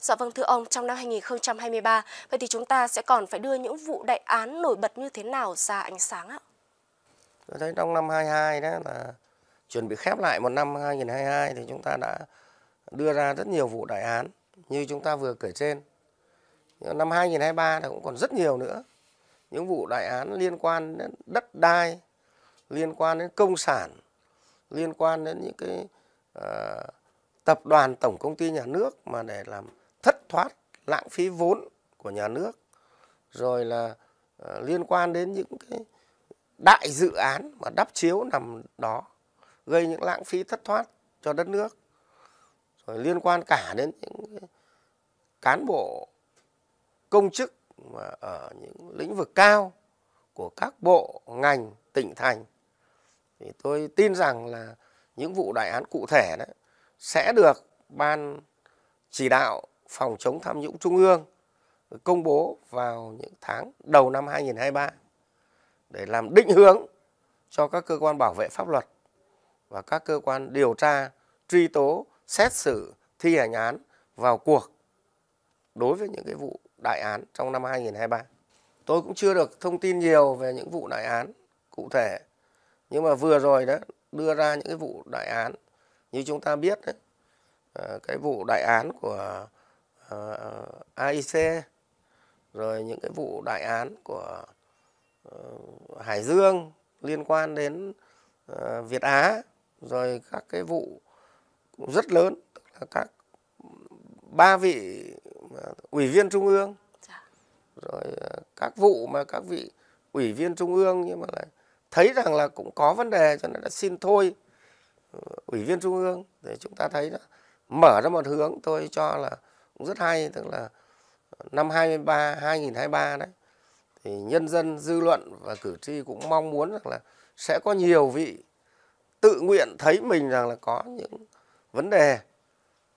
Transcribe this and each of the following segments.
Dạ vâng thưa ông, trong năm 2023, vậy thì chúng ta sẽ còn phải đưa những vụ đại án nổi bật như thế nào ra ánh sáng ạ? Tôi thấy trong năm 22 đó là chuẩn bị khép lại một năm 2022 thì chúng ta đã đưa ra rất nhiều vụ đại án như chúng ta vừa kể trên. Nhưng năm 2023 thì cũng còn rất nhiều nữa. Những vụ đại án liên quan đến đất đai, liên quan đến công sản, liên quan đến những cái uh, tập đoàn tổng công ty nhà nước mà để làm thất thoát lãng phí vốn của nhà nước rồi là uh, liên quan đến những cái đại dự án mà đắp chiếu nằm đó gây những lãng phí thất thoát cho đất nước rồi liên quan cả đến những cán bộ công chức mà ở những lĩnh vực cao của các bộ ngành tỉnh thành thì tôi tin rằng là những vụ đại án cụ thể đấy sẽ được ban chỉ đạo phòng chống tham nhũng trung ương công bố vào những tháng đầu năm 2023 để làm định hướng cho các cơ quan bảo vệ pháp luật và các cơ quan điều tra, truy tố, xét xử, thi hành án vào cuộc đối với những cái vụ đại án trong năm 2023. Tôi cũng chưa được thông tin nhiều về những vụ đại án cụ thể. Nhưng mà vừa rồi đó đưa ra những cái vụ đại án như chúng ta biết đấy, ờ, cái vụ đại án của Ờ, ờ, AIC rồi những cái vụ đại án của uh, Hải Dương liên quan đến uh, Việt Á rồi các cái vụ rất lớn các ba vị ủy viên trung ương dạ. rồi các vụ mà các vị ủy viên trung ương nhưng mà lại thấy rằng là cũng có vấn đề cho nên đã xin thôi ủy viên trung ương để chúng ta thấy đó mở ra một hướng tôi cho là cũng rất hay tức là ờ, năm 23 2023 đấy thì nhân dân dư luận và cử tri cũng mong muốn rằng là sẽ có nhiều vị tự nguyện thấy mình rằng là có những vấn đề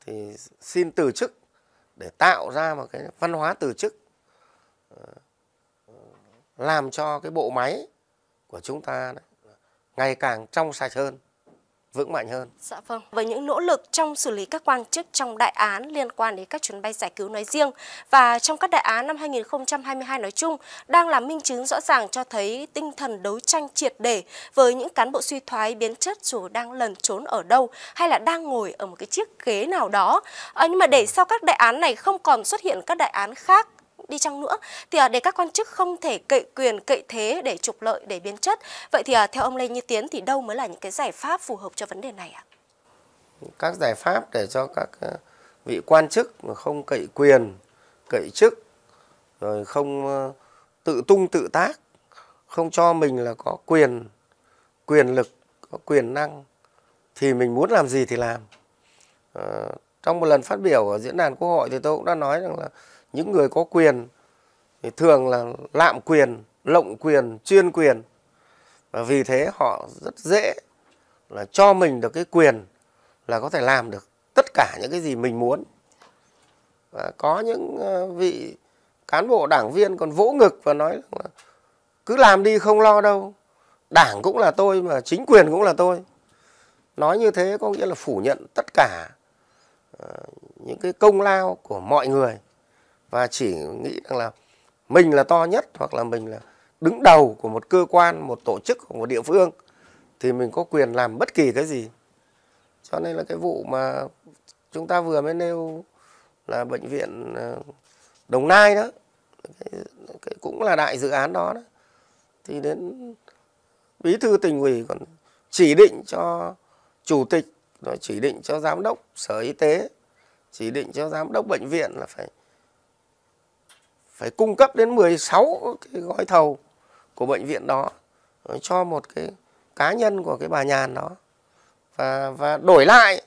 thì xin từ chức để tạo ra một cái văn hóa từ chức ờ, ờ, làm cho cái bộ máy của chúng ta ngày càng trong sạch hơn vững mạnh hơn. Dạ vâng. Với những nỗ lực trong xử lý các quan chức trong đại án liên quan đến các chuyến bay giải cứu nói riêng và trong các đại án năm 2022 nói chung đang là minh chứng rõ ràng cho thấy tinh thần đấu tranh triệt để với những cán bộ suy thoái biến chất dù đang lẩn trốn ở đâu hay là đang ngồi ở một cái chiếc ghế nào đó. À, nhưng mà để sau các đại án này không còn xuất hiện các đại án khác đi chăng nữa thì à, để các quan chức không thể cậy quyền cậy thế để trục lợi để biến chất vậy thì à, theo ông Lê Như Tiến thì đâu mới là những cái giải pháp phù hợp cho vấn đề này ạ? Các giải pháp để cho các à, vị quan chức mà không cậy quyền cậy chức rồi không tự tung tự tác không cho mình là có quyền quyền lực có quyền năng thì mình muốn làm gì thì làm à, trong một lần phát biểu ở diễn đàn quốc hội thì tôi cũng đã nói rằng là những người có quyền thì thường là lạm quyền lộng quyền chuyên quyền và vì thế họ rất dễ là cho mình được cái quyền là có thể làm được tất cả những cái gì mình muốn và có những ờ, vị cán bộ đảng viên còn vỗ ngực và nói là cứ làm đi không lo đâu đảng cũng là tôi mà chính quyền cũng là tôi nói như thế có nghĩa là phủ nhận tất cả ờ, những cái công lao của mọi người và chỉ nghĩ rằng là mình là to nhất hoặc là mình là đứng đầu của một cơ quan một tổ chức một địa phương thì mình có quyền làm bất kỳ cái gì cho nên là cái vụ mà chúng ta vừa mới nêu là bệnh viện ờ, đồng nai đó cái cũng là đại dự án đó, đó thì đến bí thư tỉnh ủy còn chỉ định cho chủ tịch rồi chỉ định cho giám đốc sở y tế chỉ định cho giám đốc bệnh viện là phải phải cung cấp đến 16 cái gói thầu của bệnh viện đó cho một cái cá nhân của cái bà nhàn đó và và đổi lại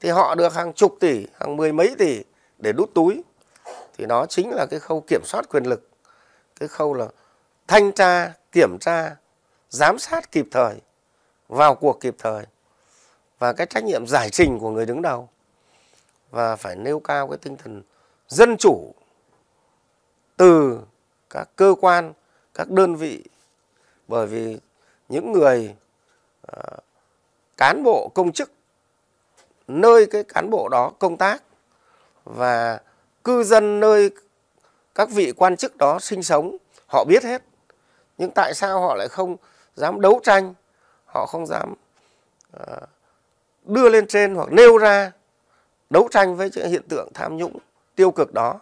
thì họ được hàng chục tỷ hàng mười mấy tỷ để đút túi thì đó chính là cái khâu kiểm soát quyền lực cái khâu là thanh tra kiểm tra giám sát kịp thời vào cuộc kịp thời và cái trách nhiệm giải trình của người đứng đầu và phải nêu cao cái tinh thần dân chủ từ các cơ quan, các đơn vị bởi vì những người à, cán bộ công chức nơi cái cán bộ đó công tác và cư dân nơi các vị quan chức đó sinh sống họ biết hết nhưng tại sao họ lại không dám đấu tranh họ không dám à, đưa lên trên hoặc nêu ra đấu tranh với hiện tượng tham nhũng tiêu cực đó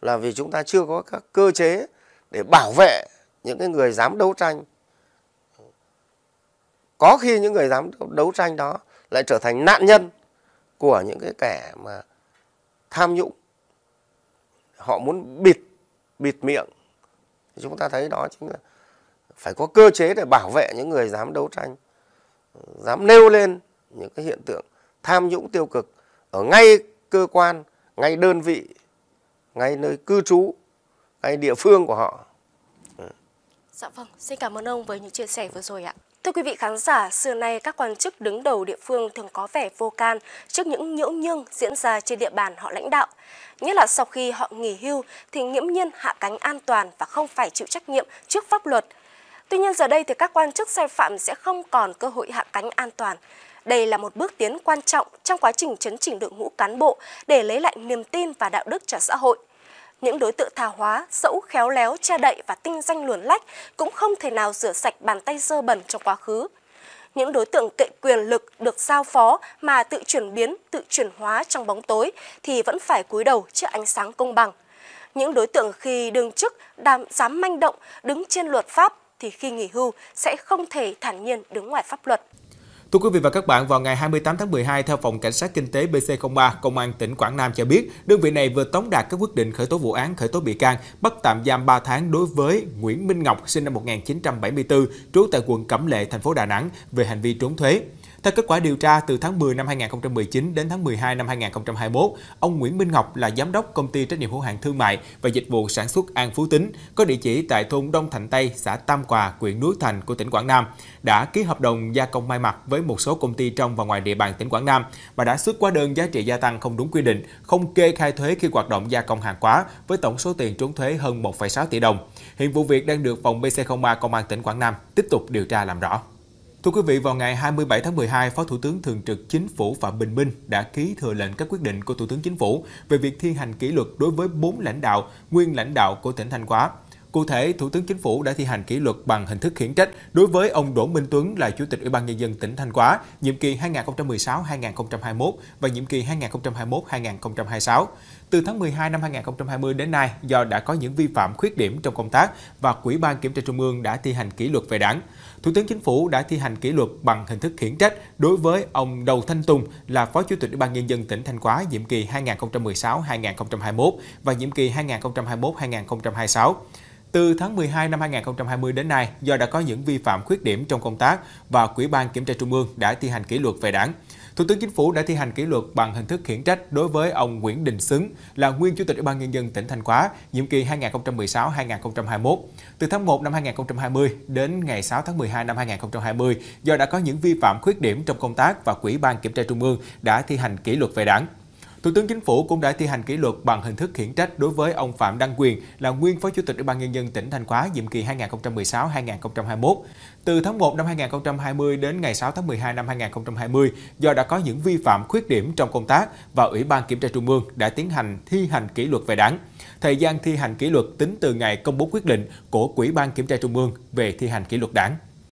là vì chúng ta chưa có các cơ chế để bảo vệ những cái người dám đấu tranh có khi những người dám đấu tranh đó lại trở thành nạn nhân của những cái kẻ mà tham nhũng họ muốn bịt bịt miệng chúng ta thấy đó chính là phải có cơ chế để bảo vệ những người dám đấu tranh dám nêu lên những cái hiện tượng tham nhũng tiêu cực ở ngay cơ quan ngay đơn vị ngay nơi cư trú ngay địa phương của họ Dạ vâng, xin cảm ơn ông với những chia sẻ vừa rồi ạ. Thưa quý vị khán giả, xưa nay các quan chức đứng đầu địa phương thường có vẻ vô can trước những nhiễu nhương diễn ra trên địa bàn họ lãnh đạo. Nhất là sau khi họ nghỉ hưu thì nghiễm nhiên hạ cánh an toàn và không phải chịu trách nhiệm trước pháp luật. Tuy nhiên giờ đây thì các quan chức sai phạm sẽ không còn cơ hội hạ cánh an toàn. Đây là một bước tiến quan trọng trong quá trình chấn chỉnh đội ngũ cán bộ để lấy lại niềm tin và đạo đức cho xã hội những đối tượng tha hóa, dẫu khéo léo, che đậy và tinh danh luồn lách cũng không thể nào rửa sạch bàn tay dơ bẩn trong quá khứ. Những đối tượng cậy quyền lực được giao phó mà tự chuyển biến, tự chuyển hóa trong bóng tối thì vẫn phải cúi đầu trước ánh sáng công bằng. Những đối tượng khi đương chức đam, dám manh động, đứng trên luật pháp thì khi nghỉ hưu sẽ không thể thản nhiên đứng ngoài pháp luật. Thưa quý vị và các bạn, vào ngày 28 tháng 12, theo Phòng Cảnh sát Kinh tế BC03, Công an tỉnh Quảng Nam cho biết, đơn vị này vừa tống đạt các quyết định khởi tố vụ án, khởi tố bị can, bắt tạm giam 3 tháng đối với Nguyễn Minh Ngọc, sinh năm 1974, trú tại quận Cẩm Lệ, thành phố Đà Nẵng, về hành vi trốn thuế. Theo kết quả điều tra, từ tháng 10 năm 2019 đến tháng 12 năm 2021, ông Nguyễn Minh Ngọc là giám đốc công ty trách nhiệm hữu hạn thương mại và dịch vụ sản xuất An Phú Tính, có địa chỉ tại thôn Đông Thạnh Tây, xã Tam Quà, huyện Núi Thành của tỉnh Quảng Nam, đã ký hợp đồng gia công may mặc với một số công ty trong và ngoài địa bàn tỉnh Quảng Nam và đã xuất hóa đơn giá trị gia tăng không đúng quy định, không kê khai thuế khi hoạt động gia công hàng hóa với tổng số tiền trốn thuế hơn 1,6 tỷ đồng. Hiện vụ việc đang được phòng BC03 Công an tỉnh Quảng Nam tiếp tục điều tra làm rõ. Thưa quý vị, vào ngày 27 tháng 12, Phó Thủ tướng Thường trực Chính phủ Phạm Bình Minh đã ký thừa lệnh các quyết định của Thủ tướng Chính phủ về việc thi hành kỷ luật đối với 4 lãnh đạo, nguyên lãnh đạo của tỉnh Thanh Hóa. Cụ thể, Thủ tướng Chính phủ đã thi hành kỷ luật bằng hình thức khiển trách đối với ông Đỗ Minh Tuấn là Chủ tịch Ủy ban Nhân dân tỉnh Thanh Hóa, nhiệm kỳ 2016-2021 và nhiệm kỳ 2021-2026. Từ tháng 12 năm 2020 đến nay, do đã có những vi phạm khuyết điểm trong công tác và Quỹ ban Kiểm tra Trung ương đã thi hành kỷ luật về đảng. Thủ tướng Chính phủ đã thi hành kỷ luật bằng hình thức khiển trách đối với ông Đầu Thanh Tùng là Phó Chủ tịch Ủy ban Nhân dân tỉnh Thanh Hóa nhiệm kỳ 2016-2021 và nhiệm kỳ 2021-2026. Từ tháng 12 năm 2020 đến nay, do đã có những vi phạm khuyết điểm trong công tác và Quỹ ban Kiểm tra Trung ương đã thi hành kỷ luật về đảng. Thủ tướng Chính phủ đã thi hành kỷ luật bằng hình thức khiển trách đối với ông Nguyễn Đình Xứng là nguyên Chủ tịch Ủy ban Nhân dân tỉnh Thanh Hóa, nhiệm kỳ 2016-2021. Từ tháng 1 năm 2020 đến ngày 6 tháng 12 năm 2020, do đã có những vi phạm khuyết điểm trong công tác và Ủy ban Kiểm tra Trung ương đã thi hành kỷ luật về đảng. Thủ tướng Chính phủ cũng đã thi hành kỷ luật bằng hình thức khiển trách đối với ông Phạm Đăng Quyền là nguyên Phó Chủ tịch Ủy ban nhân dân tỉnh Thanh Hóa nhiệm kỳ 2016-2021. Từ tháng 1 năm 2020 đến ngày 6 tháng 12 năm 2020 do đã có những vi phạm khuyết điểm trong công tác và Ủy ban Kiểm tra Trung ương đã tiến hành thi hành kỷ luật về Đảng. Thời gian thi hành kỷ luật tính từ ngày công bố quyết định của Ủy ban Kiểm tra Trung ương về thi hành kỷ luật Đảng.